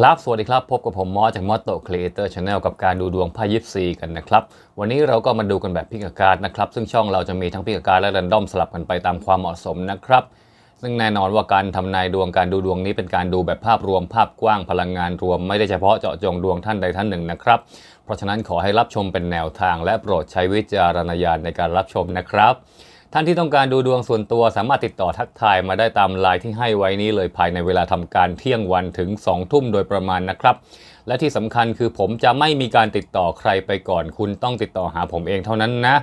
ครับ สวัสดีครับพบกับผมมอจากมอสโตครีเอเตอร์ชาแนลกับการดูดวงไพ่ยิปซีกันนะครับ วันนี้เราก็มาดูกันแบบพิกการนะครับ ซึ่งช่องเราจะมีทั้งพิกการและรันดอมสลับกันไปตามความเหมาะสมนะครับซึ่งแน่นอนว่าการทำนายดวงการดูดวงนี้เป็นการดูแบบภาพรวมภาพกว้างพลังงานรวม ไม่ได้เฉพาะเจาะจงดวงท่านใดท่านหนึ่งนะครับ เพราะฉะนั้นขอให้รับชมเป็นแนวทาง และโปรดใช้วิจารณญาณในการรับชมนะครับท่านที่ต้องการดูดวงส่วนตัวสามารถติดต่อทักทายมาได้ตามไลน์ที่ให้ไว้นี้เลยภายในเวลาทำการเที่ยงวันถึง2ทุ่มโดยประมาณนะครับ และที่สำคัญคือผมจะไม่มีการติดต่อใครไปก่อนคุณต้องติดต่อหาผมเองเท่านั้นนะ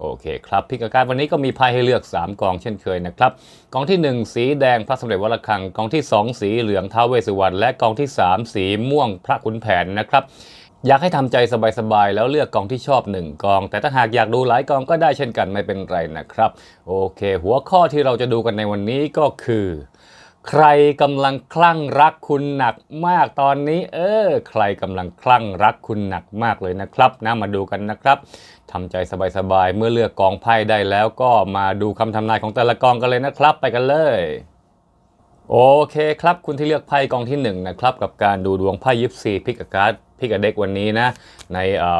โอเคครับพิกาการวันนี้ก็มีไพ่ให้เลือก 3กองเช่นเคยนะครับ กองที่ 1 สีแดงพระสมเด็จวัลคังกองที่ 2 สีเหลืองท้าวเวสสุวรรณและกองที่ 3 สีม่วงพระขุนแผนนะครับอยากให้ทำใจสบายๆแล้วเลือกกองที่ชอบ1กองแต่ถ้าหากอยากดูหลายกองก็ได้เช่นกันไม่เป็นไรนะครับ โอเค หัวข้อที่เราจะดูกันในวันนี้ก็คือ ใครกำลังคลั่งรักคุณหนักมากตอนนี้เออใครกำลังคลั่งรักคุณหนักมากเลยนะครับ นะมาดูกันนะครับทำใจสบายๆเมื่อเลือกกองไพ่ได้แล้วก็มาดูคำทำนายของแต่ละกองกันเลยนะครับ ไปกันเลย โอเคครับ คุณที่เลือกไพ่กองที่1นะครับกับการดูดวงไพ่ยิปซีพิกการ์ดพี่กับเด็กวันนี้นะ ใน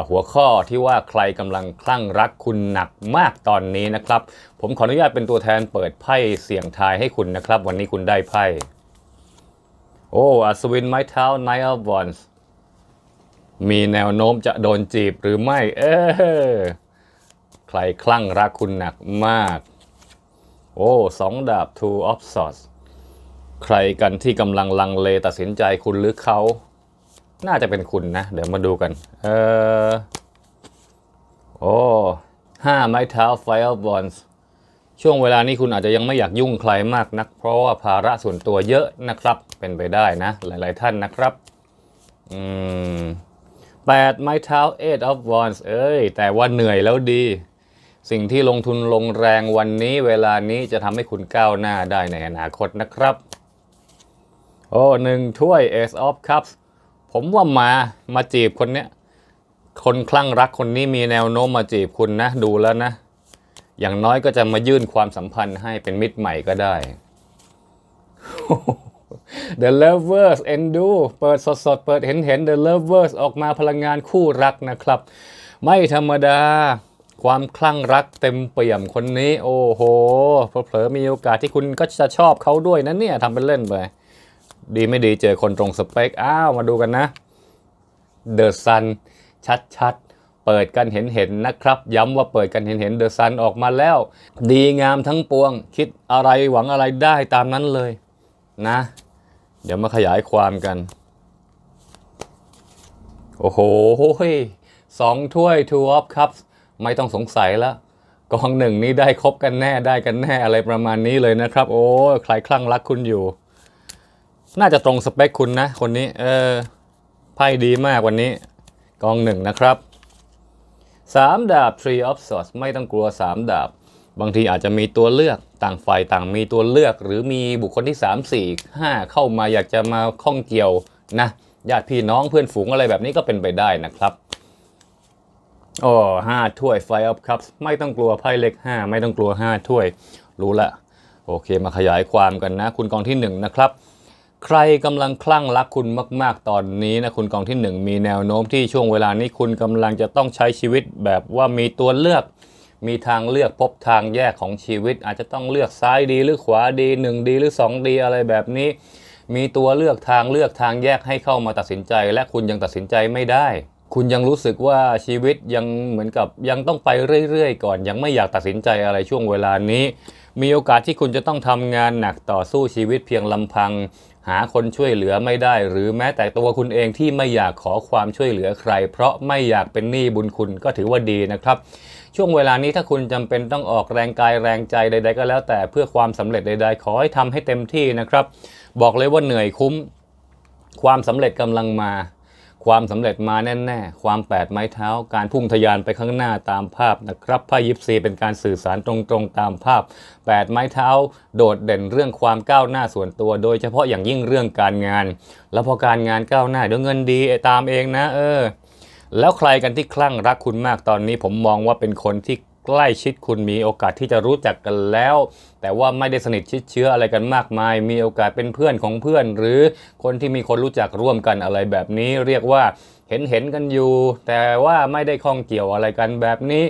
หัวข้อที่ว่าใครกำลังคลั่งรักคุณหนักมากตอนนี้นะครับ ผมขออนุญาต เป็นตัวแทนเปิดไพ่เสี่ยงทายให้คุณนะครับ วันนี้คุณได้ไพ่โอ้อัศวิน ไม้เท้าไนอ์บอนส์มีแนวโน้มจะโดนจีบหรือไม่ เออใครคลั่งรักคุณหนักมาก โอ้สองดาบ two of swords ใครกันที่กำลังลังเลตัดสินใจคุณหรือเขาน่าจะเป็นคุณนะ เดี๋ยวมาดูกันเออโอ้ห้าไม้เท้าไฟล์บอลช่วงเวลานี้คุณอาจจะยังไม่อยากยุ่งใครมากนักเพราะว่าภาระส่วนตัวเยอะนะครับ เป็นไปได้นะหลายๆท่านนะครับ อืมแปดไม้เท้าเอ g h อ of wands เอ้ยแต่ว่าเหนื่อยแล้วดี สิ่งที่ลงทุนลงแรงวันนี้เวลานี้จะทำให้คุณก้าวหน้าได้ในอนาคตนะครับ โอ้หนึ่งถ้วย ace of cups ผมว่ามามาจีบคนเนี้ย คนคลั่งรักคนนี้มีแนวโน้มมาจีบคุณนะ ดูแล้วนะ อย่างน้อยก็จะมายื่นความสัมพันธ์ให้เป็นมิตรใหม่ก็ได้ The Lovers Endo เปิดสดสดเปิดเห็นเห็น The Lovers ออกมาพลังงานคู่รักนะครับ ไม่ธรรมดาความคลั่งรักเต็มเปี่ยมคนนี้ โอ้โหเผลอๆ มีโอกาสที่คุณก็จะชอบเขาด้วยนะเนี่ยทำเป็นเล่นไปดีไม่ดีเจอคนตรงสเปคอ้าวมาดูกันนะเดอะซันชัดๆเปิดกันเห็นๆนะครับ ย้ำว่าเปิดกันเห็นๆดอะซันออกมาแล้ว ดีงามทั้งปวงคิดอะไรหวังอะไรได้ตามนั้นเลยนะ เดี๋ยวมาขยายความกันโอ้โหสองถ้วย Two of Cups ไม่ต้องสงสัยแล้วกองหนึ่งนี้ได้ครบกันแน่ได้กันแน่อะไรประมาณนี้เลยนะครับโอ้ใครคลั่งรักคุณอยู่น่าจะตรงสเปคคุณนะ คนนี้เออไพ่ดีมากวันนี้ กองหนึ่งนะครับสามดาบ Tree of Swords ไม่ต้องกลัวสามดาบ บางทีอาจจะมีตัวเลือกต่างฝ่ายต่างมีตัวเลือก หรือมีบุคคลที่ 3 4 5 เข้ามาอยากจะมาข้องเกี่ยวนะญาติพี่น้องเพื่อนฝูงอะไรแบบนี้ก็เป็นไปได้นะครับโอ้ห้าถ้วยไฟออฟครับไม่ต้องกลัวไพ่เล็ก 5 ไม่ต้องกลัว 5 ถ้วย รู้ละโอเค มาขยายความกันนะ คุณกองที่1นะครับใครกำลังคลั่งรักคุณมาก ๆ ตอนนี้นะคุณกองที่ 1 มีแนวโน้มที่ช่วงเวลานี้คุณกำลังจะต้องใช้ชีวิตแบบว่ามีตัวเลือก มีทางเลือกพบทางแยกของชีวิต อาจจะต้องเลือกซ้ายดีหรือขวาดี1ดีหรือ2ดีอะไรแบบนี้มีตัวเลือกทางเลือกทางแยกให้เข้ามาตัดสินใจและคุณยังตัดสินใจไม่ได้ คุณยังรู้สึกว่าชีวิตยังเหมือนกับยังต้องไปเรื่อยๆก่อน ยังไม่อยากตัดสินใจอะไรช่วงเวลานี้ มีโอกาสที่คุณจะต้องทำงานหนักต่อสู้ชีวิตเพียงลำพังหาคนช่วยเหลือไม่ได้หรือแม้แต่ตัวคุณเองที่ไม่อยากขอความช่วยเหลือใคร เพราะไม่อยากเป็นหนี้บุญคุณก็ถือว่าดีนะครับ ช่วงเวลานี้ถ้าคุณจำเป็นต้องออกแรงกายแรงใจใดๆ ก็แล้ว แต่เพื่อความสำเร็จใดๆขอให้ทำให้เต็มที่นะครับ บอกเลยว่าเหนื่อยคุ้ม ความสำเร็จกำลังมาความสำเร็จมาแน่ๆ ความแปดไม้เท้า การพุ่งทยานไปข้างหน้าตามภาพนะครับพ่ยิปซีเป็นการสื่อสารตรงๆ ตามภาพ แปดไม้เท้า โดดเด่นเรื่องความก้าวหน้าส่วนตัว โดยเฉพาะอย่างยิ่งเรื่องการงาน แล้วพอการงานก้าวหน้าเด้วยเงินดีตามเองนะเออ แล้วใครกันที่คลั่งรักคุณมากตอนนี้ผมมองว่าเป็นคนที่ใกล้ชิดคุณมีโอกาสที่จะรู้จักกันแล้ว แต่ว่าไม่ได้สนิทชิดเชื้ออะไรกันมากมาย มีโอกาสเป็นเพื่อนของเพื่อนหรือคนที่มีคนรู้จักร่วมกันอะไรแบบนี้ เรียกว่าเห็นเห็นกันอยู่ แต่ว่าไม่ได้ข้องเกี่ยวอะไรกันแบบนี้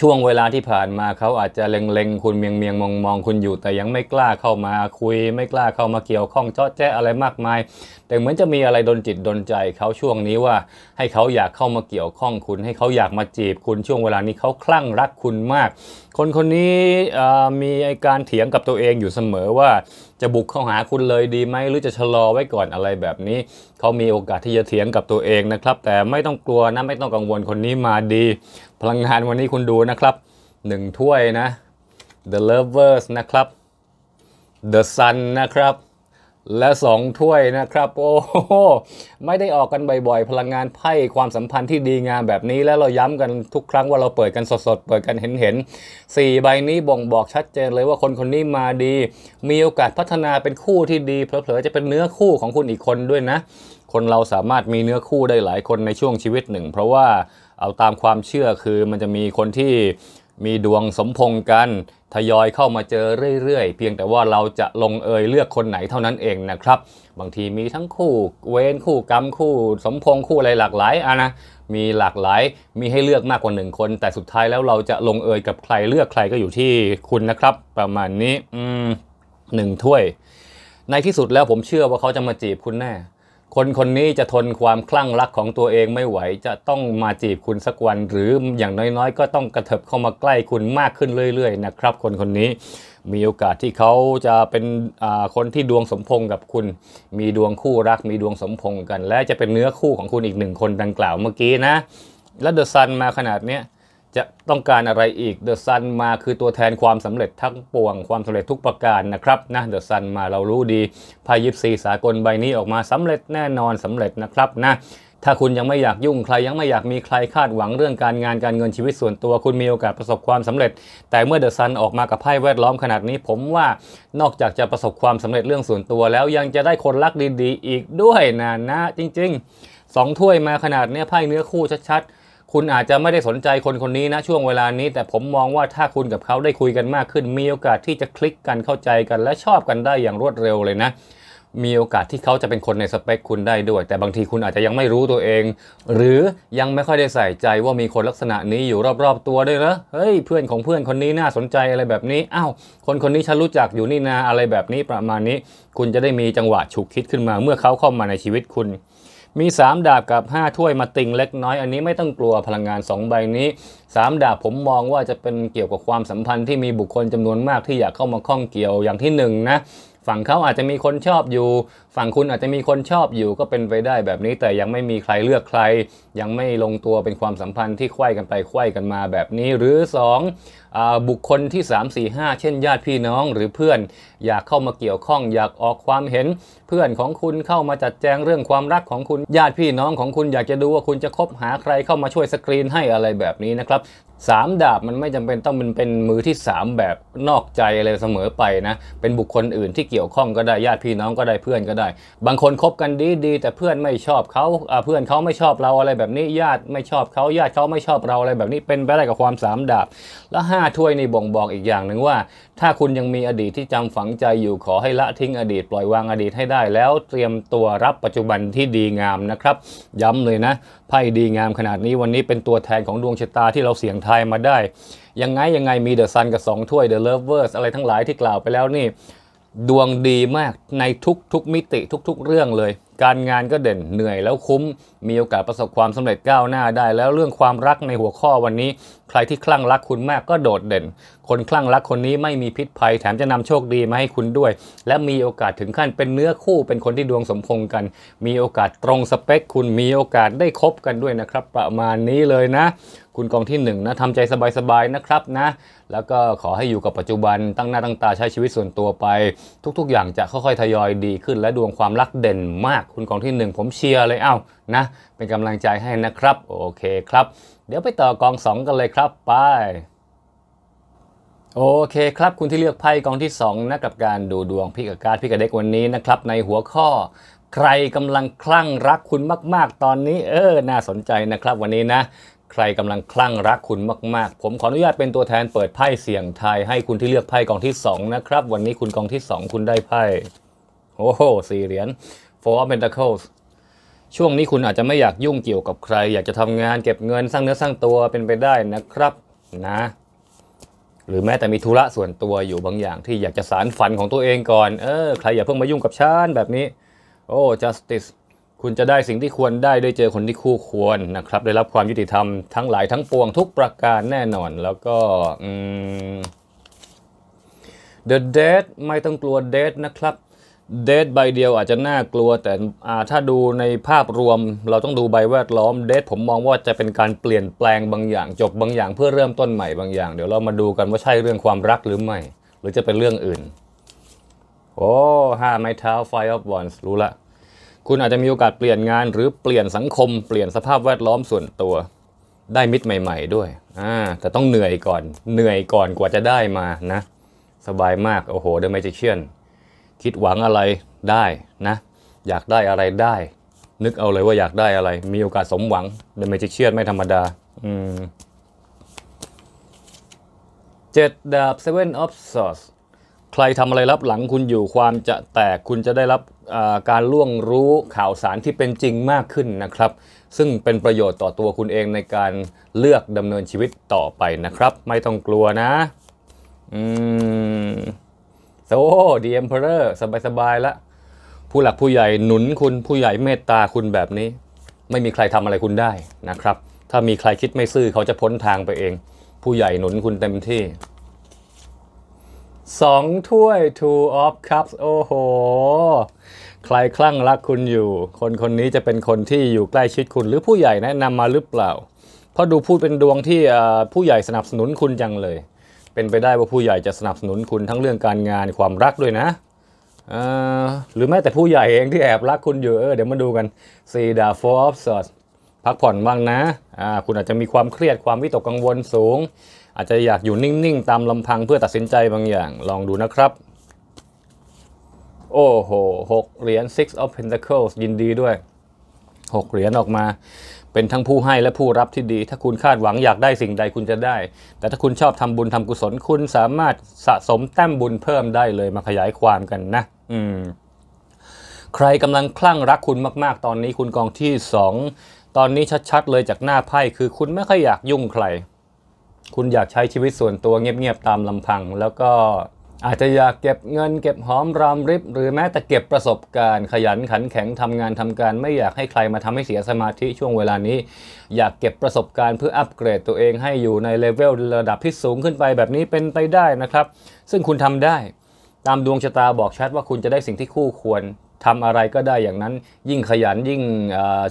ช่วงเวลาที่ผ่านมาเขาอาจจะเล็งๆ คุณเมียงเมียงมองมองคุณอยู่ แต่ยังไม่กล้าเข้ามาคุย ไม่กล้าเข้ามาเกี่ยวข้องเจาะแจะอะไรมากมาย แต่เหมือนจะมีอะไรดนจิตดนใจเขาช่วงนี้ว่าให้เขาอยากเข้ามาเกี่ยวข้องคุณ ให้เขาอยากมาจีบคุณช่วงเวลานี้เขาคลั่งรักคุณมาก คนคนนี้มีอาการเถียงกับตัวเองอยู่เสมอว่าจะบุกเข้าหาคุณเลยดีไหมหรือจะชะลอไว้ก่อนอะไรแบบนี้ เขามีโอกาสที่จะเถียงกับตัวเองนะครับ แต่ไม่ต้องกลัวนะ ไม่ต้องกังวลคนนี้มาดี พลังงานวันนี้คุณดูนะครับหนึ่งถ้วยนะ The Lovers นะครับ The Sun นะครับและ 2 ถ้วยนะครับโอ้โหไม่ได้ออกกันบ่อยๆพลังงานไพ่ความสัมพันธ์ที่ดีงามแบบนี้แลวเราย้ำกันทุกครั้งว่าเราเปิดกันสดๆเปิดกันเห็นๆ 4 ใบนี้บ่งบอกชัดเจนเลยว่าคนคนนี้มาดี มีโอกาสพัฒนาเป็นคู่ที่ดีเผลอๆจะเป็นเนื้อคู่ของคุณอีกคนด้วยนะ คนเราสามารถมีเนื้อคู่ได้หลายคนในช่วงชีวิตหนึ่ง เพราะว่าเอาตามความเชื่อคือมันจะมีคนที่มีดวงสมพงกันทยอยเข้ามาเจอเรื่อย ๆเพียงแต่ว่าเราจะลงเอยเลือกคนไหนเท่านั้นเองนะครับ บางทีมีทั้งคู่เวนคู่กรรมคู่สมพง คู่อะไรหลากหลายอะนะ มีหลากหลายมีให้เลือกมากกว่าหนึ่งคนแต่สุดท้ายแล้วเราจะลงเอยกับใครเลือกใครก็อยู่ที่คุณนะครับ ประมาณนี้ อืมหนึ่งถ้วย ในที่สุดแล้วผมเชื่อว่าเขาจะมาจีบคุณแน่คนคนนี้จะทนความคลั่งรักของตัวเองไม่ไหว จะต้องมาจีบคุณสักวันหรืออย่างน้อยๆ ก็ต้องกระเถิบเข้ามาใกล้คุณมากขึ้นเรื่อย ๆ นะครับ คนคนนี้มีโอกาสที่เขาจะเป็นคนที่ดวงสมพงกับคุณ มีดวงคู่รัก มีดวงสมพงกัน และจะเป็นเนื้อคู่ของคุณอีกหนึ่งคนดังกล่าวเมื่อกี้นะ และเดอะซันมาขนาดเนี้ยจะต้องการอะไรอีกเดอะซันมาคือตัวแทนความสำเร็จทั้งปวงความสำเร็จทุกประการนะครับนะเดอะซันมาเรารู้ดีพายิปซีสากลใบนี้ออกมาสำเร็จแน่นอนสำเร็จนะครับนะถ้าคุณยังไม่อยากยุ่งใครยังไม่อยากมีใครคาดหวังเรื่องการงานการเงินชีวิตส่วนตัวคุณมีโอกาสประสบความสำเร็จ แต่เมื่อเดอะซันออกมากับไพ่แวดล้อมขนาดนี้ผมว่านอกจากจะประสบความสำเร็จเรื่องส่วนตัวแล้วยังจะได้คนรักดีๆอีกด้วยนะนะจริงๆสองถ้วยมาขนาดนี้ไพ่เนื้อคู่ชัดๆคุณอาจจะไม่ได้สนใจคนคนนี้นะช่วงเวลานี้ แต่ผมมองว่าถ้าคุณกับเขาได้คุยกันมากขึ้น มีโอกาสที่จะคลิกกันเข้าใจกันและชอบกันได้อย่างรวดเร็วเลยนะ มีโอกาสที่เขาจะเป็นคนในสเปคคุณได้ด้วย แต่บางทีคุณอาจจะยังไม่รู้ตัวเอง หรือยังไม่ค่อยได้ใส่ใจว่ามีคนลักษณะนี้อยู่รอบๆตัวด้วยนะเฮ้ย เพื่อนของเพื่อนคนนี้น่าสนใจอะไรแบบนี้อ้าวคนคนนี้ฉันรู้จักอยู่นี่นาอะไรแบบนี้ประมาณนี้คุณจะได้มีจังหวะฉุกคิดขึ้นมาเมื่อเขาเข้ามาในชีวิตคุณมี 3 ดาบกับ 5 ถ้วยมาติงเล็กน้อย อันนี้ไม่ต้องกลัวพลังงาน 2 ใบนี้ 3 ดาบผมมองว่าจะเป็นเกี่ยวกับความสัมพันธ์ที่มีบุคคลจำนวนมากที่อยากเข้ามาข้องเกี่ยวอย่างที่ 1นนะฝั่งเขาอาจจะมีคนชอบอยู่ฝั่งคุณอาจจะมีคนชอบอยู่ก็เป็นไปได้แบบนี้ แต่ยังไม่มีใครเลือกใคร ยังไม่ลงตัวเป็นความสัมพันธ์ที่คว้กันไปคว้กันมาแบบนี้หรือ2บุคคลที่ 3 4 5 เช่น ญาติพี่น้อง หรือเพื่อนอยากเข้ามาเกี่ยวข้อง อยากออกความเห็น เพื่อนของคุณเข้ามาจัดแจงเรื่องความรักของคุณญาติพี่น้องของคุณอยากจะดูว่าคุณจะคบหาใครเข้ามาช่วยสกรีนให้อะไรแบบนี้นะครับสามดาบมันไม่จำเป็นต้องเป็นเป็นมือที่ 3 แบบนอกใจอะไรเสมอไปนะเป็นบุคคลอื่นที่เกี่ยวข้องก็ได้ญาติพี่น้องก็ได้เพื่อนก็ได้ได้บางคนคบกันดีดีแต่เพื่อนไม่ชอบเขาเพื่อนเขาไม่ชอบเราอะไรแบบนี้ ญาติไม่ชอบเขาญาติเขาไม่ชอบเราอะไรแบบนี้เป็นไปได้กับความสามดาบและห้าถ้วยนี่บ่งบอกอีกอย่างหนึ่งว่าถ้าคุณยังมีอดีตที่จำฝังใจอยู่ขอให้ละทิ้งอดีตปล่อยวางอดีตให้ได้ แล้วเตรียมตัวรับปัจจุบันที่ดีงามนะครับย้ำเลยนะไพ่ดีงามขนาดนี้วันนี้เป็นตัวแทนของดวงชะตาที่เราเสี่ยงไทยมาได้ ยังไงยังไงมีเดอะซันกับ2ถ้วยเดอะเลิฟเวอร์สอะไรทั้งหลายที่กล่าวไปแล้วนี่ดวงดีมากในทุกทุกมิติทุก ๆ เรื่องเลย การงานก็เด่นเหนื่อยแล้วคุ้ม มีโอกาสประสบความสำเร็จก้าวหน้าได้แล้วเรื่องความรักในหัวข้อวันนี้ ใครที่คลั่งรักคุณมากก็โดดเด่น คนคลั่งรักคนนี้ไม่มีพิษภัยแถมจะนำโชคดีมาให้คุณด้วย และมีโอกาสถึงขั้นเป็นเนื้อคู่ เป็นคนที่ดวงสมพงกัน มีโอกาสตรงสเปคคุณมีโอกาสได้คบกันด้วยนะครับ ประมาณนี้เลยนะคุณกองที่1นนะทำใจสบาย ๆ นะครับนะแล้วก็ขอให้อยู่กับปัจจุบันตั้งหน้าตั้งตา ใช้ชีวิตส่วนตัวไป ทุกๆ อย่างจะค่อยๆทยอย ดีขึ้น และดวงความ รักเด่นมาก คุณกองที่ 1 ผมเชียร์ เลยเอ้านะ เป็นกำลังใจให้นะครับโอเคครับ เดี๋ยวไปต่อกอง 2 กันเลยครับไป โอเคครับ คุณที่เลือกไพ่กองที่2นะกับการดูดวงพี่กับการพี่กับเด็กวันนี้นะครับในหัวข้อ ใครกำลังคลั่งรักคุณมาก ๆ ตอนนี้ เออน่าสนใจนะครับ วันนี้นะใครกำลังคลั่งรักคุณมาก ๆ ผมขออนุญาตเป็นตัวแทนเปิดไพ่เสี่ยงทายให้คุณที่เลือกไพ่กองที่ 2 นะครับ วันนี้คุณกองที่ 2 คุณได้ไพ่โอ้โหสี่เหรียญ Four of Pentacles ช่วงนี้คุณอาจจะไม่อยากยุ่งเกี่ยวกับใคร อยากจะทำงานเก็บเงินสร้างเนื้อสร้างตัวเป็นไปได้นะครับนะ หรือแม้แต่มีธุระส่วนตัวอยู่บางอย่าง ที่อยากจะสารฝันของตัวเองก่อนเออใครอย่าเพิ่งมายุ่งกับฉันแบบนี้โอ้ justice คุณจะได้สิ่งที่ควรได้ได้เจอคนที่คู่ควรนะครับ ได้รับความยุติธรรมทั้งหลายทั้งปวงทุกประการแน่นอน แล้วก็ The Dead ไม่ต้องกลัว Dead นะครับเดทใบเดียวอาจจะน่ากลัว แต่ถ้าดูในภาพรวมเราต้องดูใบแวดล้อมเดทผมมองว่าจะเป็นการเปลี่ยนแปลงบางอย่าง จบบางอย่างเพื่อเริ่มต้นใหม่บางอย่าง เดี๋ยวเรามาดูกันว่าใช่เรื่องความรักหรือไม่ หรือจะเป็นเรื่องอื่นโอ้ห้าไม้เท้าไฟออฟบอลรู้ละคุณอาจจะมีโอกาสเปลี่ยนงานหรือเปลี่ยนสังคมเปลี่ยนสภาพแวดล้อมส่วนตัว ได้มิตรใหม่ ๆด้วย อ่าแต่ต้องเหนื่อยก่อน เหนื่อยก่อนกว่าจะได้มานะ สบายมากโอ้โหเดอะแมจิเชียนคิดหวังอะไรได้นะ อยากได้อะไรได้ นึกเอาเลยว่าอยากได้อะไร มีโอกาสสมหวังเดอะแมจิเชียนไม่ธรรมดาอืมเจ็ดดาบเซเว่นออฟซอสใครทำอะไรรับหลังคุณอยู่ความจะแตกคุณจะได้รับการล่วงรู้ข่าวสารที่เป็นจริงมากขึ้นนะครับ ซึ่งเป็นประโยชน์ต่อตัวคุณเองในการเลือกดำเนินชีวิตต่อไปนะครับ ไม่ต้องกลัวนะอืมโซ่ดีเอ็มเพอร์สบายๆละผู้หลักผู้ใหญ่หนุนคุณผู้ใหญ่เมตตาคุณแบบนี้ ไม่มีใครทำอะไรคุณได้นะครับ ถ้ามีใครคิดไม่ซื่อเขาจะพ้นทางไปเอง ผู้ใหญ่หนุนคุณเต็มที่สองถ้วย two of cups โอ้โห ใครคลั่งรักคุณอยู่ คนคนนี้จะเป็นคนที่อยู่ใกล้ชิดคุณ หรือผู้ใหญ่แนะนำมาหรือเปล่าเพราะดูพูดเป็นดวงที่ผู้ใหญ่สนับสนุนคุณจังเลย เป็นไปได้ว่าผู้ใหญ่จะสนับสนุนคุณทั้งเรื่องการงานความรักด้วยนะ หรือแม้แต่ผู้ใหญ่เองที่แอบรักคุณอยู่เออ เดี๋ยวมาดูกันซีดาฟอฟ r อ s พักผ่อนบ้างนะะคุณอาจจะมีความเครียดความวิตกกังวลสูงอาจจะอยากอยู่นิ่ง ๆ ตามลำพังเพื่อตัดสินใจบางอย่าง ลองดูนะครับ โอ้โหหกเหรียญ six of pentacles ยินดีด้วย หกเหรียญออกมา เป็นทั้งผู้ให้และผู้รับที่ดี ถ้าคุณคาดหวังอยากได้สิ่งใดคุณจะได้ แต่ถ้าคุณชอบทำบุญทำกุศลคุณสามารถสะสมแต้มบุญเพิ่มได้เลยมาขยายความกันนะอืม ใครกำลังคลั่งรักคุณมาก ๆ ตอนนี้คุณกองที่2ตอนนี้ชัด ๆ เลยจากหน้าไพ่คือคุณไม่ค่อยอยากยุ่งใครคุณอยากใช้ชีวิตส่วนตัวเงียบๆ ตามลำพังแล้วก็อาจจะอยากเก็บเงินเก็บหอมรอมริบหรือแม้แต่เก็บประสบการณ์ขยันขันแข็งทำงานทำการ ไม่อยากให้ใครมาทำให้เสียสมาธิช่วงเวลานี้ อยากเก็บประสบการณ์เพื่ออัปเกรดตัวเองให้อยู่ในเลเวลระดับที่สูงขึ้นไปแบบนี้เป็นไปได้นะครับ ซึ่งคุณทำได้ตามดวงชะตาบอกชัด ว่าคุณจะได้สิ่งที่คู่ควรทำอะไรก็ได้อย่างนั้นยิ่งขยัน ยิ่ง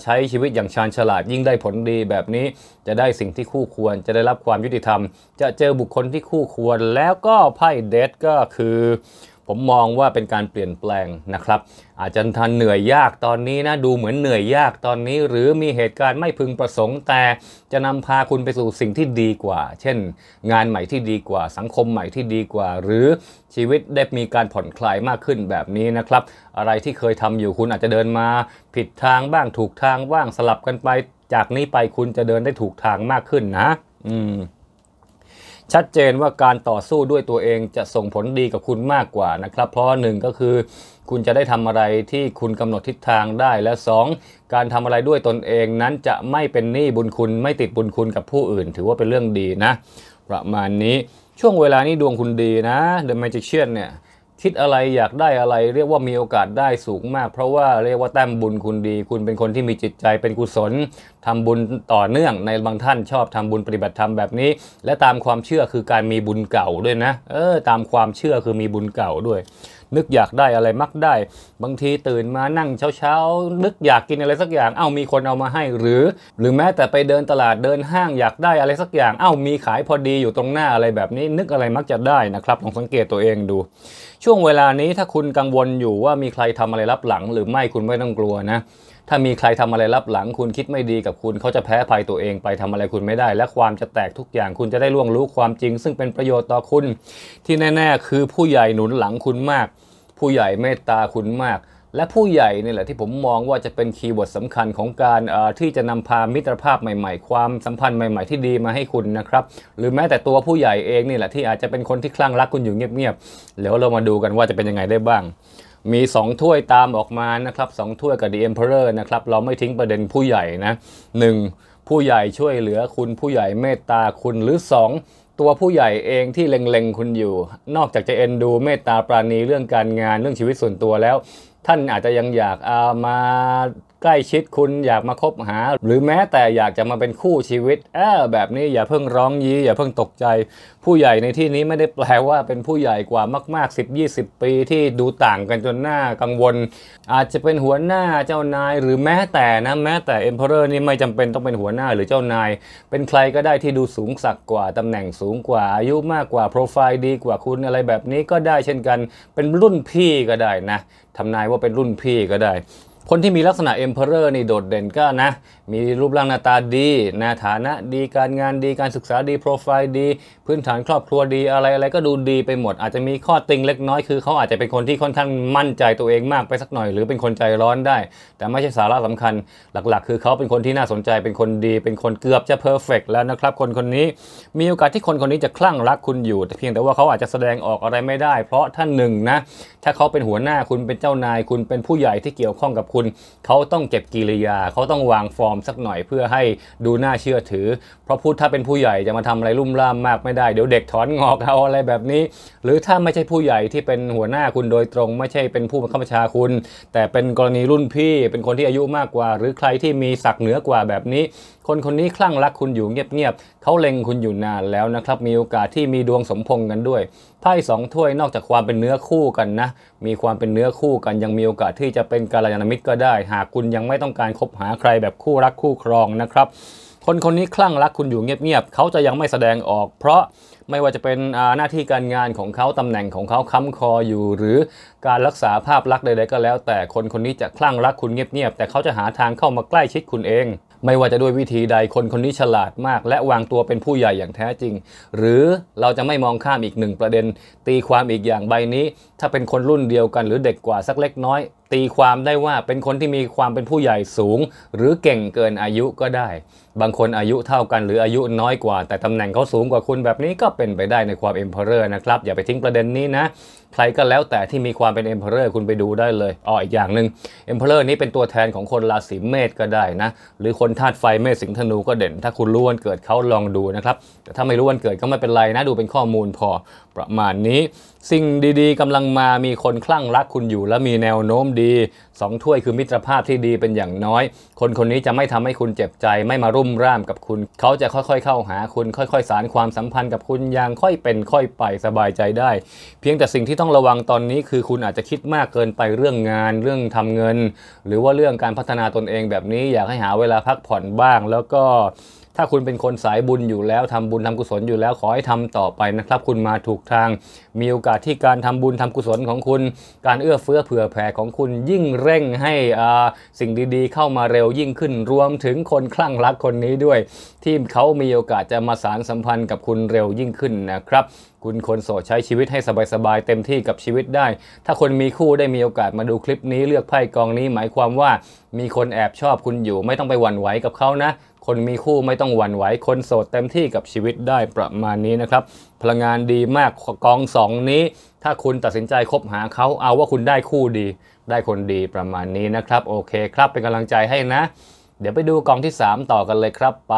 ใช้ชีวิตอย่างชาญฉลาดยิ่งได้ผลดีแบบนี้จะได้สิ่งที่คู่ควรจะได้รับความยุติธรรม จะเจอบุคคลที่คู่ควรแล้วก็ไพ่เดทก็คือผมมองว่าเป็นการเปลี่ยนแปลงนะครับ อาจจะทันเหนื่อยยากตอนนี้นะ ดูเหมือนเหนื่อยยากตอนนี้ หรือมีเหตุการณ์ไม่พึงประสงค์แต่จะนำพาคุณไปสู่สิ่งที่ดีกว่า เช่นงานใหม่ที่ดีกว่าสังคมใหม่ที่ดีกว่า หรือชีวิตได้มีการผ่อนคลายมากขึ้นแบบนี้นะครับ อะไรที่เคยทำอยู่คุณอาจจะเดินมาผิดทางบ้างถูกทางบ้างสลับกันไป จากนี้ไปคุณจะเดินได้ถูกทางมากขึ้นนะอืมชัดเจนว่าการต่อสู้ด้วยตัวเองจะส่งผลดีกับคุณมากกว่านะครับ เพราะหนึ่งก็คือคุณจะได้ทำอะไรที่คุณกำหนดทิศทางได้และ2การทำอะไรด้วยตนเองนั้นจะไม่เป็นหนี้บุญคุณไม่ติดบุญคุณกับผู้อื่นถือว่าเป็นเรื่องดีนะ ประมาณนี้ช่วงเวลานี้ดวงคุณดีนะ The Magician เนี่ยคิดอะไรอยากได้อะไรเรียกว่ามีโอกาสได้สูงมากเพราะว่าเรียกว่าแต้มบุญคุณดี คุณเป็นคนที่มีจิตใจเป็นกุศล ทำบุญต่อเนื่องในบางท่านชอบทำบุญปฏิบัติธรรมแบบนี้ และตามความเชื่อคือการมีบุญเก่าด้วยนะ เออตามความเชื่อคือมีบุญเก่าด้วยนึกอยากได้อะไรมักได้ บางทีตื่นมานั่งเช้าๆ นึกอยากกินอะไรสักอย่างเอ้ามีคนเอามาให้หรือหรือแม้แต่ไปเดินตลาดเดินห้างอยากได้อะไรสักอย่างเอ้ามีขายพอดีอยู่ตรงหน้าอะไรแบบนี้ นึกอะไรมักจะได้นะครับลองสังเกตตัวเองดู ช่วงเวลานี้ถ้าคุณกังวลอยู่ว่ามีใครทำอะไรรับหลัง หรือไม่คุณไม่ต้องกลัวนะถ้ามีใครทำอะไรรับหลังคุณคิดไม่ดีกับคุณเขาจะแพ้ภัยตัวเองไปทำอะไรคุณไม่ได้ และความจะแตกทุกอย่างคุณจะได้ล่วงรู้ความจริง ซึ่งเป็นประโยชน์ต่อคุณที่แน่ๆ คือผู้ใหญ่หนุนหลังคุณมาก ผู้ใหญ่เมตตาคุณมาก และผู้ใหญ่นี่แหละที่ผมมองว่าจะเป็นคีย์เวิร์ดสำคัญของการที่จะนำพามิตรภาพใหม่ๆ ความสัมพันธ์ใหม่ ๆที่ดีมาให้คุณนะครับหรือแม้แต่ตัวผู้ใหญ่เองนี่แหละที่อาจจะเป็นคนที่คลั่งรักคุณอยู่เงียบๆแล้วเรามาดูกันว่าจะเป็นยังไงได้บ้างมี 2 ถ้วยตามออกมานะครับสถ้วยกับ The Emperor นะครับ เราไม่ทิ้งประเด็นผู้ใหญ่นะหนึ่งผู้ใหญ่ช่วยเหลือคุณผู้ใหญ่เมตตาคุณหรือ 2 ตัวผู้ใหญ่เองที่เล็งๆคุณอยู่ นอกจากจะเอ็นดูเมตตาปราณี เรื่องการงานเรื่องชีวิตส่วนตัวแล้ว ท่านอาจจะยังอยากามาใกล้ชิดคุณอยากมาคบหา หรือแม้แต่อยากจะมาเป็นคู่ชีวิต เออแบบนี้อย่าเพิ่งร้องยี้อย่าเพิ่งตกใจ ผู้ใหญ่ในที่นี้ไม่ได้แปลว่าเป็นผู้ใหญ่กว่ามาก ๆ10 20 ปีที่ดูต่างกันจนหน้ากังวล อาจจะเป็นหัวหน้าเจ้านายหรือแม้แต่นะแม้แต่เอ็มเพอเรอร์นี่ไม่จำเป็นต้องเป็นหัวหน้าหรือเจ้านาย เป็นใครก็ได้ที่ดูสูงสักกว่าตำแหน่งสูงกว่าอายุมากกว่าโปรไฟล์ดีกว่าคุณอะไรแบบนี้ก็ได้เช่นกันเป็นรุ่นพี่ ก็ได้นะทำนายว่าเป็นรุ่นพี่ ก็ได้คนที่มีลักษณะเอ็มเพอเรอร์นี่โดดเด่นก็นะมีรูปร่างหน้าตาดีนาฐานะดี การงานดี การศึกษาดี โปรไฟล์ดี พื้นฐานครอบครัวดี อะไรอะไรก็ดูดีไปหมด อาจจะมีข้อติงเล็กน้อย คือเขาอาจจะเป็นคนที่ค่อนข้างมั่นใจตัวเองมากไปสักหน่อย หรือเป็นคนใจร้อนได้ แต่ไม่ใช่สาระสำคัญ หลักๆ คือเขาเป็นคนที่น่าสนใจ เป็นคนดี เป็นคนเกือบจะเพอร์เฟกแล้วนะครับ คนคนนี้ มีโอกาสที่คนคนนี้จะคลั่งรักคุณอยู่แต่เพียงแต่ว่าเขาอาจจะแสดงออกอะไรไม่ได้ เพราะท่านหนึ่งนะ ถ้าเขาเป็นหัวหน้าคุณเป็นเจ้านายคุณเป็นผู้ใหญ่ที่เกี่ยวข้องกับคุณ เขาต้องเก็บกิริยา เขาต้องวางฟอร์มสักหน่อยเพื่อให้ดูน่าเชื่อถือ เพราะพูดถ้าเป็นผู้ใหญ่จะมาทำอะไรรุ่มร่ามมากไม่ได้เดี๋ยวเด็กถอนงอกเอาอะไรแบบนี้ หรือถ้าไม่ใช่ผู้ใหญ่ที่เป็นหัวหน้าคุณโดยตรง ไม่ใช่เป็นผู้บังคับบัญชาคุณ แต่เป็นกรณีรุ่นพี่ เป็นคนที่อายุมากกว่า หรือใครที่มีศักดิ์เหนือกว่าแบบนี้ คนคนนี้คลั่งรักคุณอยู่เงียบเขาเล็งคุณอยู่นานแล้วนะครับมีโอกาสที่มีดวงสมพง กันด้วยไพ่สองถ้วยนอกจากความเป็นเนื้อคู่กันนะมีความเป็นเนื้อคู่กัน ยังมีโอกาสที่จะเป็นกาลยานมิตรก็ได้ หากคุณยังไม่ต้องการคบหาใครแบบคู่รักคู่ครองนะครับคนคนนี้คลั่งรักคุณอยู่เงียบๆเขาจะยังไม่แสดงออก เพราะไม่ว่าจะเป็นหน้าที่การงานของเขาตำแหน่งของเขาค้ำคออยู่หรือการรักษาภาพลักษณ์ใดๆก็แล้ว แต่คนคนนี้จะคลั่งรักคุณเงียบๆแต่เขาจะหาทางเข้ามาใกล้ชิดคุณเองไม่ว่าจะด้วยวิธีใดคนคนนี้ฉลาดมาก และวางตัวเป็นผู้ใหญ่อย่างแท้จริง หรือเราจะไม่มองข้ามอีกหนึ่งประเด็นตีความอีกอย่างใบนี้ถ้าเป็นคนรุ่นเดียวกันหรือเด็กกว่าสักเล็กน้อยตีความได้ว่าเป็นคนที่มีความเป็นผู้ใหญ่สูง หรือเก่งเกินอายุก็ได้ บางคนอายุเท่ากันหรืออายุน้อยกว่า แต่ตำแหน่งเขาสูงกว่าคุณแบบนี้ก็เป็นไปได้ในความเอ็มเพอเรอร์นะครับอย่าไปทิ้งประเด็นนี้นะใครก็แล้วแต่ที่มีความเป็นเอ็มเพอเรอร์คุณไปดูได้เลยอ๋ออีกอย่างหนึ่งเอ็มเพอเรอร์นี้เป็นตัวแทนของคนราศีเมษก็ได้นะ หรือคนธาตุไฟเมษสิงห์ธนูก็เด่น ถ้าคุณรู้วันเกิดเขาลองดูนะครับแต่ถ้าไม่รู้วันเกิดก็ไม่เป็นไรนะดูเป็นข้อมูลพอประมาณนี้สิ่งดีๆกำลังมามีคนคลั่งรักคุณอยู่และมีแนวโน้มดีสองถ้วยคือมิตรภาพที่ดีเป็นอย่างน้อย คนคนนี้จะไม่ทำให้คุณเจ็บใจ ไม่มารุ่มร่ามกับคุณ เขาจะค่อย ๆ เข้าหาคุณค่อยๆ สารความสัมพันธ์กับคุณอย่างค่อยเป็น ค่อยไปสบายใจได้ เพียงแต่สิ่งที่ต้องระวังตอนนี้คือคุณอาจจะคิดมากเกินไปเรื่องงาน เรื่องทำเงิน หรือว่าเรื่องการพัฒนาตนเองแบบนี้อยากให้หาเวลาพักผ่อนบ้างแล้วก็ถ้าคุณเป็นคนสายบุญอยู่แล้วทำบุญทำกุศลอยู่แล้วขอให้ทำต่อไปนะครับคุณมาถูกทาง มีโอกาสที่การทำบุญทำกุศลของคุณ การเอื้อเฟื้อเผื่อแผ่ของคุณยิ่งเร่งให้สิ่งดีๆเข้ามาเร็วยิ่งขึ้น รวมถึงคนคลั่งรักคนนี้ด้วย ที่เขามีโอกาสจะมาสารสัมพันธ์กับคุณเร็วยิ่งขึ้นนะครับ คุณคนโสดใช้ชีวิตให้สบายๆเต็มที่กับชีวิตได้ ถ้าคนมีคู่ได้มีโอกาสมาดูคลิปนี้เลือกไพ่กองนี้หมายความว่ามีคนแอบชอบคุณอยู่ ไม่ต้องไปหวั่นไหวกับเขานะคนมีคู่ไม่ต้องหวั่นไหว คนโสดเต็มที่กับชีวิตได้ประมาณนี้นะครับ พลังงานดีมากกองสองนี้ ถ้าคุณตัดสินใจคบหาเขาเอาว่าคุณได้คู่ดีได้คนดีประมาณนี้นะครับ โอเคครับเป็นกำลังใจให้นะ เดี๋ยวไปดูกองที่ 3 ต่อกันเลยครับไป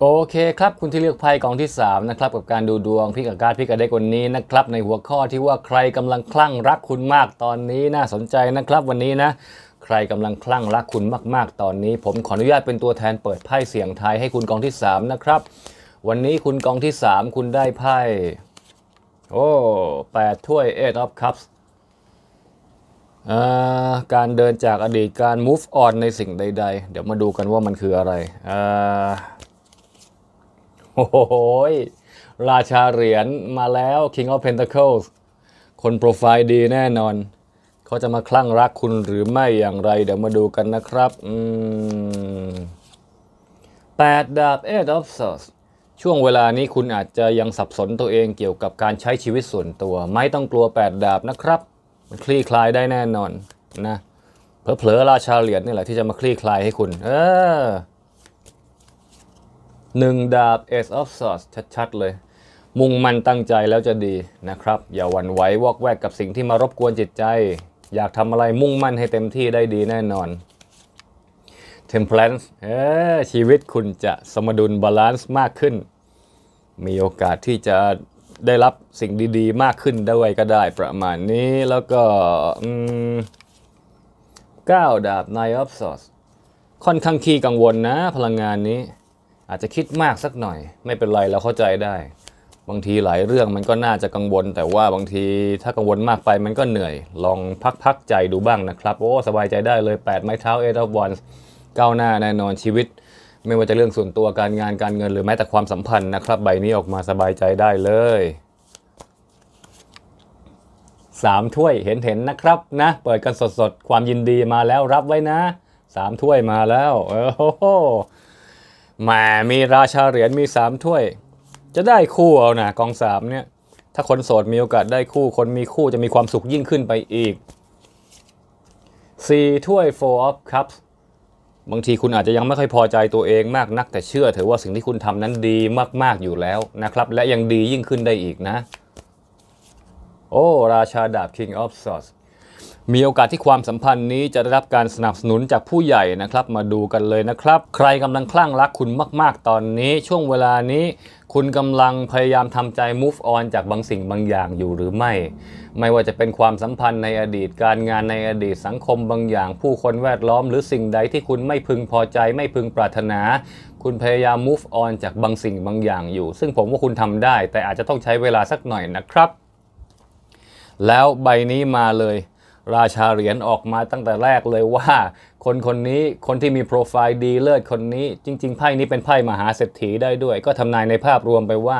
โอเคครับ คุณที่เลือกไพ่กองที่ 3 นะครับ กับการดูดวงพี่กับการพี่กับเด็วคนนี้นะครับ ในหัวข้อที่ว่าใครกำลังคลั่งรักคุณมากตอนนี้น่าสนใจนะครับ วันนี้นะใครกำลังคลั่งรักคุณมากๆ ตอนนี้ ผมขออนุญาตเป็นตัวแทนเปิดไพ่เสียงไทยให้คุณกองที่ 3 นะครับ วันนี้คุณกองที่ 3 คุณได้ไพ่โอ้แปดถ้วยอ i g อ t of Cups การเดินจากอดีตการ move on ในสิ่งใด ๆ เดี๋ยวมาดูกันว่ามันคืออะไรโอ้โหราชาเหรียญมาแล้ว King of Pentacles คนโปรไฟล์ดีแน่นอนเขาจะมาคลั่งรักคุณหรือไม่อย่างไรเดี๋ยวมาดูกันนะครับอืมแปดดาบเอดอฟซัสช่วงเวลานี้คุณอาจจะยังสับสนตัวเองเกี่ยวกับการใช้ชีวิตส่วนตัว ไม่ต้องกลัวแปดดาบนะครับ มันคลี่คลายได้แน่นอนนะเผลอๆราชาเหรียญนี่แหละที่จะมาคลี่คลายให้คุณ เออหนึ่งดาบ Ace of Swords ชัดๆ เลย มุ่งมั่นตั้งใจแล้วจะดีนะครับ อย่าวันไหววอกแวกกับสิ่งที่มารบกวนจิตใจอยากทำอะไรมุ่งมั่นให้เต็มที่ได้ดีแน่นอน Temperance เออชีวิตคุณจะสมดุลบาลานซ์มากขึ้น มีโอกาสที่จะได้รับสิ่งดี ๆ มากขึ้นด้วยก็ได้ประมาณนี้แล้วก็เก้าดาบนายออฟซอสค่อนข้างขี้กังวลนะ พลังงานนี้ อาจจะคิดมากสักหน่อย ไม่เป็นไรเราเข้าใจได้บางทีหลายเรื่องมันก็น่าจะกังวลแต่ว่าบางทีถ้ากังวลมากไปมันก็เหนื่อย ลองพักๆใจดูบ้างนะครับ โอ้ สบายใจได้เลย 8 ไม้เท้าเอ of w a n d ก้าวหน้าแน่นอนชีวิต ไม่ว่าจะเรื่องส่วนตัวการงานการเงิน หรือแม้แต่ความสัมพันธ์นะครับ ใบนี้ออกมาสบายใจได้เลยสามถ้วยเห็นเห็นนะครับนะ เปิดกันสดๆความยินดีมาแล้วรับไว้นะสามถ้วยมาแล้วโอ้โหแหมมีราชาเหรียญมีสามถ้วยจะได้คู่เอานะกองสามเนี่ย ถ้าคนโสดมีโอกาสได้คู่คนมีคู่จะมีความสุขยิ่งขึ้นไปอีก 4 ถ้วยโฟ u ์ of cups บางทีคุณอาจจะยังไม่ค่อยพอใจตัวเองมากนักแต่เชื่อเถอะว่าสิ่งที่คุณทำนั้นดีมาก ๆ อยู่แล้วนะครับ และยังดียิ่งขึ้นได้อีกนะ โอ้ ราชาดาบ king of swords มีโอกาสที่ความสัมพันธ์นี้จะได้รับการสนับสนุนจากผู้ใหญ่นะครับ มาดูกันเลยนะครับ ใครกำลังคลั่งรักคุณมากๆ ตอนนี้ช่วงเวลานี้คุณกำลังพยายามทำใจ move on จากบางสิ่งบางอย่างอยู่หรือไม่ ไม่ว่าจะเป็นความสัมพันธ์ในอดีตการงานในอดีตสังคมบางอย่าง ผู้คนแวดล้อมหรือสิ่งใดที่คุณไม่พึงพอใจไม่พึงปรารถนา คุณพยายาม move on จากบางสิ่งบางอย่างอยู่ ซึ่งผมว่าคุณทำได้แต่อาจจะต้องใช้เวลาสักหน่อยนะครับ แล้วใบนี้มาเลยราชาเหรียญออกมาตั้งแต่แรกเลยว่า คนคนนี้คนที่มีโปรไฟล์ดีเลิศคนนี้ จริงๆไพ่นี้เป็นไพ่มหาเศรษฐีได้ด้วย ก็ทำนายในภาพรวมไปว่า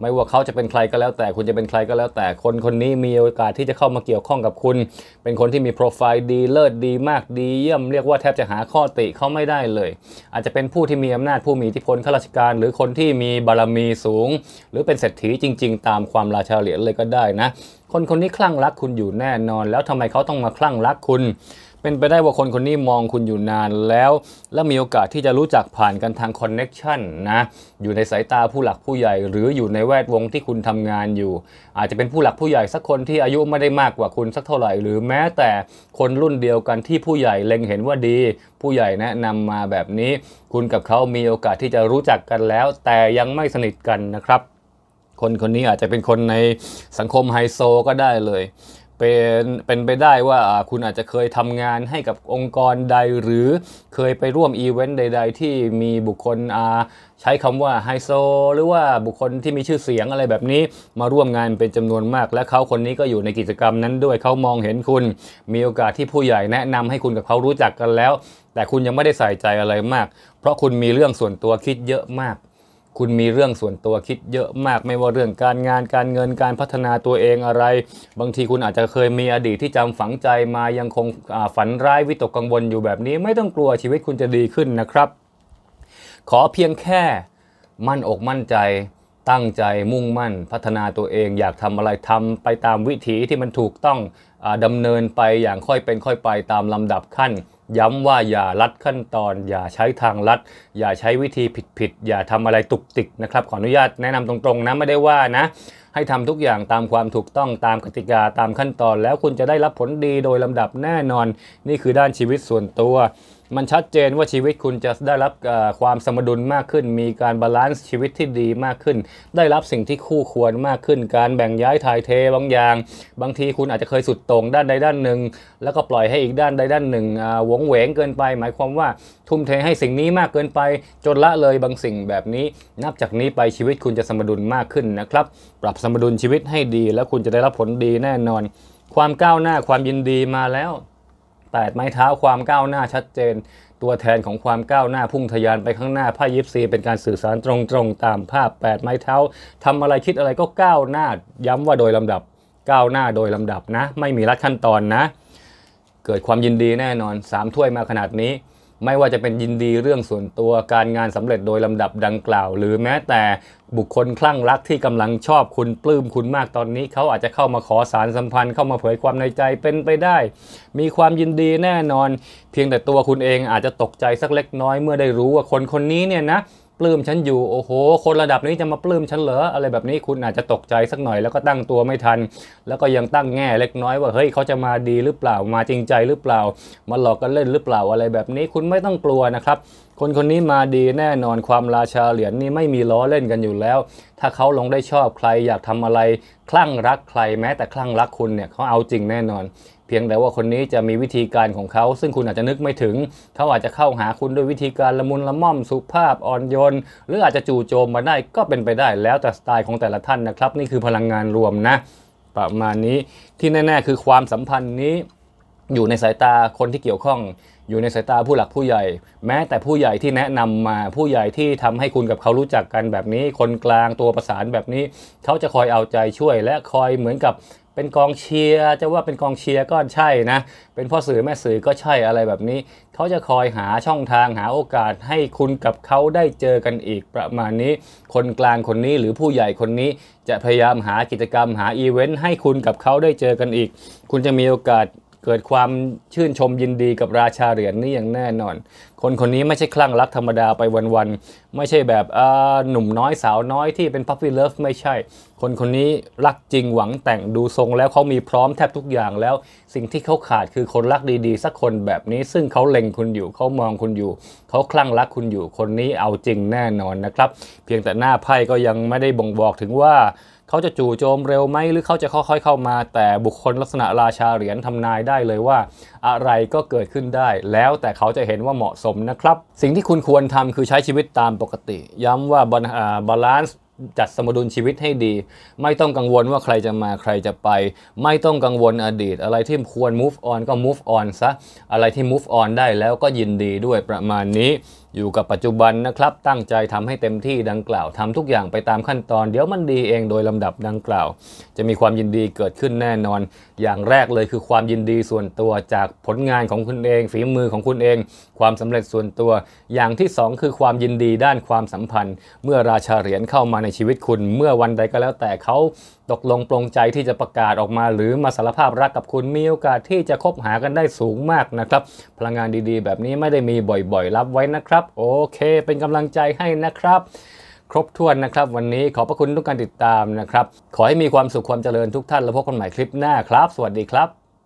ไม่ว่าเขาจะเป็นใครก็แล้วแต่คุณจะเป็นใครก็แล้วแต่คนคนนี้มีโอกาสที่จะเข้ามาเกี่ยวข้องกับคุณ เป็นคนที่มีโปรไฟล์ดีเลิศดีมากดี เยี่ยมเรียกว่าแทบจะหาข้อติเขาไม่ได้เลย อาจจะเป็นผู้ที่มีอำนาจผู้มีอิทธิพลข้าราชการ หรือคนที่มีบารมีสูง หรือเป็นเศรษฐีจริง ๆ ตามความราชาเหรียญเลยก็ได้นะ คนคนนี้คลั่งรักคุณอยู่แน่นอน แล้วทำไมเขาต้องมาคลั่งรักคุณเป็นไปได้ว่าคนคนนี้มองคุณอยู่นานแล้ว และมีโอกาสที่จะรู้จักผ่านกันทางคอนเน็ชันนะอยู่ในสายตาผู้หลักผู้ใหญ่ หรืออยู่ในแวดวงที่คุณทำงานอยู่ อาจจะเป็นผู้หลักผู้ใหญ่สักคนที่อายุไม่ได้มากกว่าคุณสักเท่าไหร่ หรือแม้แต่คนรุ่นเดียวกันที่ผู้ใหญ่เล็งเห็นว่าดี ผู้ใหญ่แนะนำมาแบบนี้ คุณกับเขามีโอกาสที่จะรู้จักกันแล้ว แต่ยังไม่สนิทกันนะครับ คนคนนี้อาจจะเป็นคนในสังคมไฮโซ ก็ได้เลยเป็นเป็นไปได้ว่าคุณอาจจะเคยทำงานให้กับองค์กรใด หรือเคยไปร่วมอีเวนต์ใด ๆ ที่มีบุคคลใช้คำว่าไฮโซหรือว่าบุคคลที่มีชื่อเสียงอะไรแบบนี้มาร่วมงานเป็นจำนวนมาก และเขาคนนี้ก็อยู่ในกิจกรรมนั้นด้วยเขามองเห็นคุณ มีโอกาสที่ผู้ใหญ่แนะนำให้คุณกับเขารู้จักกันแล้ว แต่คุณยังไม่ได้ใส่ใจอะไรมาก เพราะคุณมีเรื่องส่วนตัวคิดเยอะมากคุณมีเรื่องส่วนตัวคิดเยอะมากไม่ว่าเรื่องการงานการเงินการพัฒนาตัวเองอะไร บางทีคุณอาจจะเคยมีอดีตที่จำฝังใจมายังคงฝันร้ายวิตกกังวลอยู่แบบนี้ ไม่ต้องกลัวชีวิตคุณจะดีขึ้นนะครับ ขอเพียงแค่มั่นอกมั่นใจตั้งใจมุ่งมั่นพัฒนาตัวเองอยากทำอะไรทำไปตามวิถีที่มันถูกต้องอดำเนินไปอย่างค่อยเป็นค่อยไปตามลำดับขั้นย้ำว่าอย่าลัดขั้นตอน อย่าใช้ทางลัด อย่าใช้วิธีผิด ๆอย่าทำอะไรตุกติกนะครับ ขออนุญาตแนะนำตรงๆนะไม่ได้ว่านะ ให้ทำทุกอย่างตามความถูกต้องตามกติกาตามขั้นตอน แล้วคุณจะได้รับผลดีโดยลำดับแน่นอน นี่คือด้านชีวิตส่วนตัวมันชัดเจนว่าชีวิตคุณจะได้รับความสมดุลมากขึ้น มีการบาลานซ์ชีวิตที่ดีมากขึ้น ได้รับสิ่งที่คู่ควรมากขึ้น การแบ่งย้ายถ่ายเทบางอย่าง บางทีคุณอาจจะเคยสุดตรงด้านใดด้านหนึ่ง แล้วก็ปล่อยให้อีกด้านใดด้านหนึ่งวงแหวงเกินไป หมายความว่า ทุ่มเทให้สิ่งนี้มากเกินไป จนละเลยบางสิ่งแบบนี้ นับจากนี้ไปชีวิตคุณจะสมดุลมากขึ้นนะครับ ปรับสมดุลชีวิตให้ดี แล้วคุณจะได้รับผลดีแน่นอน ความก้าวหน้าความยินดีมาแล้วแปดไม้เท้าความก้าวหน้าชัดเจน ตัวแทนของความก้าวหน้าพุ่งทะยานไปข้างหน้าผ้ายิปซีเป็นการสื่อสารตรงๆตามภาพ 8 ไม้เท้า ทำอะไรคิดอะไรก็ก้าวหน้าย้ำว่าโดยลำดับก้าวหน้าโดยลำดับนะ ไม่มีรัดขั้นตอนนะ เกิดความยินดีแน่นอน 3 ถ้วยมาขนาดนี้ไม่ว่าจะเป็นยินดีเรื่องส่วนตัวการงานสำเร็จโดยลำดับดังกล่าว หรือแม้แต่บุคคลคลั่งรักที่กำลังชอบคุณปลื้มคุณมากตอนนี้เขาอาจจะเข้ามาขอสารสัมพันธ์ เข้ามาเผยความในใจเป็นไปได้ มีความยินดีแน่นอน เพียงแต่ตัวคุณเองอาจจะตกใจสักเล็กน้อยเมื่อได้รู้ว่าคนคนนี้เนี่ยนะปลื้มฉันอยู่โอ้โห คนระดับนี้จะมาปลื้มฉันเหรออะไรแบบนี้คุณอาจจะตกใจสักหน่อยแล้วก็ตั้งตัวไม่ทัน แล้วก็ยังตั้งแง่เล็กน้อยว่าเฮ้ยเขาจะมาดีหรือเปล่ามาจริงใจหรือเปล่ามาหลอกกันเล่นหรือเปล่าอะไรแบบนี้คุณไม่ต้องกลัวนะครับ คนคนนี้มาดีแน่นอน ความราชาเหรียญนนี่ไม่มีล้อเล่นกันอยู่แล้ว ถ้าเขาลงได้ชอบใครอยากทำอะไรคลั่งรักใครแม้แต่คลั่งรักคุณเนี่ยเขาเอาจริงแน่นอนเพียงแต่ว่าคนนี้จะมีวิธีการของเขา ซึ่งคุณอาจจะนึกไม่ถึงเขาอาจจะเข้าหาคุณด้วยวิธีการละมุนละม่อมสุภาพอ่อนโยนหรืออาจจะจู่โจมมาได้ก็เป็นไปได้ แล้วแต่สไตล์ของแต่ละท่านนะครับ นี่คือพลังงานรวมนะ ประมาณนี้ที่แน่ ๆ คือความสัมพันธ์นี้ อยู่ในสายตาคนที่เกี่ยวข้อง อยู่ในสายตาผู้หลักผู้ใหญ่ แม้แต่ผู้ใหญ่ที่แนะนำมาผู้ใหญ่ที่ทำให้คุณกับเขารู้จักกันแบบนี้ คนกลางตัวประสานแบบนี้เขาจะคอยเอาใจช่วย และคอยเหมือนกับเป็นกองเชียร์จะว่าเป็นกองเชียร์ก็ใช่นะ เป็นพ่อสื่อแม่สื่อก็ใช่อะไรแบบนี้เขาจะคอยหาช่องทางหาโอกาส ให้คุณกับเขาได้เจอกันอีกประมาณนี้คนกลางคนนี้หรือผู้ใหญ่คนนี้จะพยายามหากิจกรรมหาอีเวนต์ให้คุณกับเขาได้เจอกันอีกคุณจะมีโอกาสเกิดความชื่นชมยินดีกับราชาเหรียญนี่อย่างแน่นอน คนคนนี้ไม่ใช่คลั่งรักธรรมดาไปวันๆ ไม่ใช่แบบหนุ่มน้อยสาวน้อยที่เป็นพัฟฟี่เลิฟไม่ใช่ คนคนนี้รักจริงหวังแต่งดูทรงแล้วเขามีพร้อมแทบทุกอย่างแล้ว สิ่งที่เขาขาดคือคนรักดีๆ สักคนแบบนี้ ซึ่งเขาเล็งคุณอยู่เขามองคุณอยู่เขาคลั่งรักคุณอยู่ คนนี้เอาจริงแน่นอนนะครับเพียงแต่หน้าไพ่ก็ยังไม่ได้บ่งบอกถึงว่าเขาจะจู่โจมเร็วไหมหรือเขาจะค่อย ๆเข้ามา แต่บุคคลลักษณะราชาเหรียญทำนายได้เลยว่า อะไรก็เกิดขึ้นได้ แล้วแต่เขาจะเห็นว่าเหมาะสมนะครับ สิ่งที่คุณควรทำคือใช้ชีวิตตามปกติ ย้ำว่าบาลานซ์จัดสมดุลชีวิตให้ดี ไม่ต้องกังวลว่าใครจะมาใครจะไป ไม่ต้องกังวลอดีต อะไรที่ควร move on ก็ move on ซะ อะไรที่ move on ได้แล้วก็ยินดีด้วยประมาณนี้อยู่กับปัจจุบันนะครับ ตั้งใจทำให้เต็มที่ดังกล่าว ทำทุกอย่างไปตามขั้นตอน เดี๋ยวมันดีเองโดยลำดับดังกล่าว จะมีความยินดีเกิดขึ้นแน่นอน อย่างแรกเลยคือความยินดีส่วนตัวจากผลงานของคุณเอง ฝีมือของคุณเอง ความสำเร็จส่วนตัว อย่างที่2คือความยินดีด้านความสัมพันธ์ เมื่อราชาเหรียญเข้ามาในชีวิตคุณ เมื่อวันใดก็แล้วแต่เขาตกลงปรงใจที่จะประกาศออกมา หรือมาสารภาพรักกับคุณมีโอกาสที่จะคบหากันได้สูงมากนะครับ พลังงานดีๆแบบนี้ไม่ได้มีบ่อย ๆ รับไว้นะครับ โอเค เป็นกำลังใจให้นะครับ ครบถ้วนนะครับ วันนี้ขอบพระคุณทุกการติดตามนะครับ ขอให้มีความสุขความเจริญทุกท่าน แล้วพบกันใหม่คลิปหน้าครับสวัสดีครับ